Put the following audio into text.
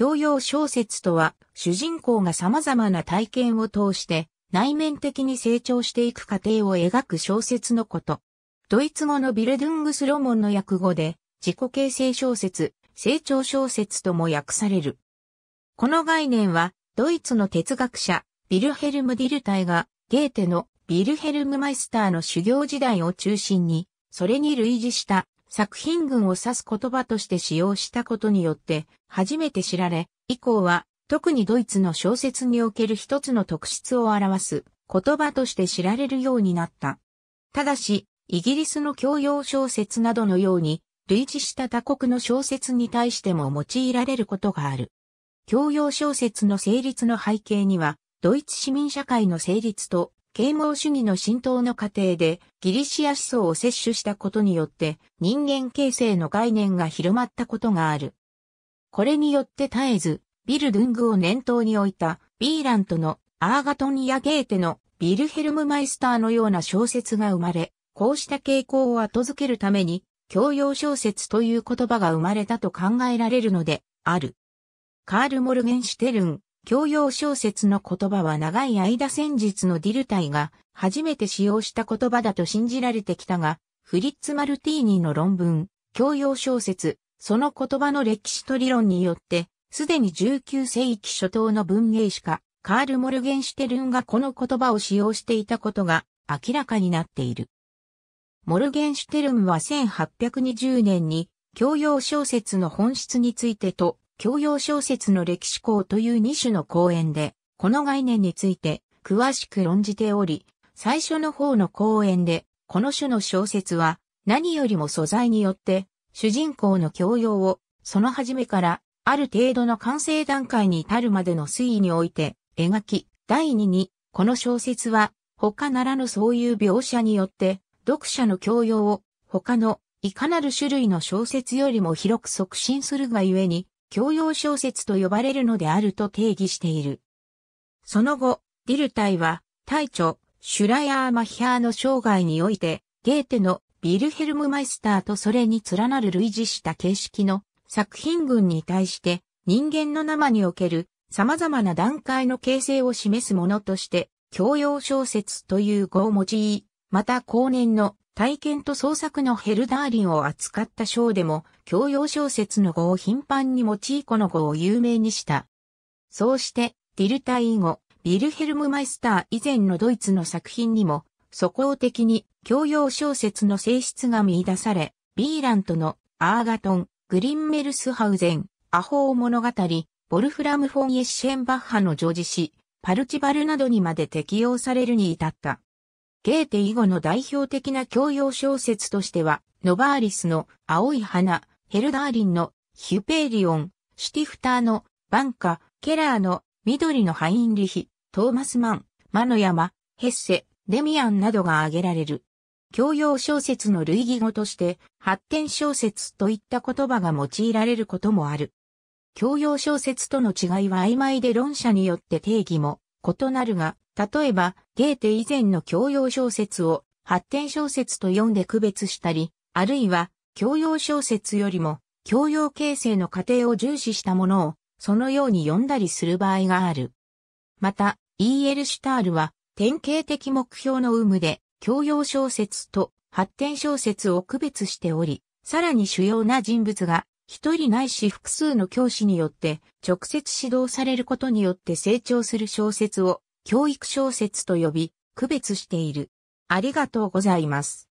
教養小説とは、主人公が様々な体験を通して、内面的に成長していく過程を描く小説のこと。ドイツ語のビルドゥングスロモンの訳語で、自己形成小説、成長小説とも訳される。この概念は、ドイツの哲学者、ビルヘルム・ディルタイが、ゲーテのビルヘルム・マイスターの修行時代を中心に、それに類似した作品群を指す言葉として使用したことによって初めて知られ、以降は特にドイツの小説における一つの特質を表す言葉として知られるようになった。ただし、イギリスの教養小説などのように、類似した他国の小説に対しても用いられることがある。教養小説の成立の背景には、ドイツ市民社会の成立と啓蒙主義の浸透の過程でギリシア思想を摂取したことによって人間形成の概念が広まったことがある。これによって絶えずビルドゥングを念頭に置いたビーラントのアーガトニア・ゲーテのビルヘルムマイスターのような小説が生まれ、こうした傾向を後付けるために教養小説という言葉が生まれたと考えられるのである。カール・モルゲンシュテルン、教養小説の言葉は長い間先日のディルタイが初めて使用した言葉だと信じられてきたが、フリッツ・マルティーニの論文、教養小説、その言葉の歴史と理論によって、すでに19世紀初頭の文芸史家、カール・モルゲンシュテルンがこの言葉を使用していたことが明らかになっている。モルゲンシュテルンは1820年に教養小説の本質についてと教養小説の歴史校という2種の講演で、この概念について詳しく論じており、最初の方の講演で、この種の小説は何よりも素材によって主人公の教養をその初めからある程度の完成段階に至るまでの推移において描き、第2に、この小説は他ならぬそういう描写によって読者の教養を他のいかなる種類の小説よりも広く促進するがゆえに教養小説と呼ばれるのであると定義している。その後、ディルタイは、大著、シュラヤー・マヒャーの生涯において、ゲーテのビルヘルム・マイスターとそれに連なる類似した形式の作品群に対して、人間の生における様々な段階の形成を示すものとして、教養小説という語を用い、また後年の体験と創作のヘルダーリンを扱った章でも、教養小説の語を頻繁に用いこの語を有名にした。そうして、ディルタイ語、ビルヘルムマイスター以前のドイツの作品にも、素行的に教養小説の性質が見出され、ビーラントのアーガトン、グリンメルスハウゼン、アホー物語、ボルフラム・フォン・エッシェンバッハの女児詩、パルチバルなどにまで適用されるに至った。ゲーテ以後の代表的な教養小説としては、ノバーリスの青い花、ヘルダーリンのヒュペーリオン、シュティフターのバンカ、ケラーの緑のハインリヒ、トーマスマン、マノヤマ、ヘッセ、デミアンなどが挙げられる。教養小説の類義語として、発展小説といった言葉が用いられることもある。教養小説との違いは曖昧で論者によって定義も異なるが、例えば、ゲーテ以前の教養小説を発展小説と読んで区別したり、あるいは、教養小説よりも、教養形成の過程を重視したものを、そのように読んだりする場合がある。また、E.L. シュタールは、典型的目標の有無で、教養小説と発展小説を区別しており、さらに主要な人物が、一人ないし複数の教師によって直接指導されることによって成長する小説を教育小説と呼び、区別している。ありがとうございます。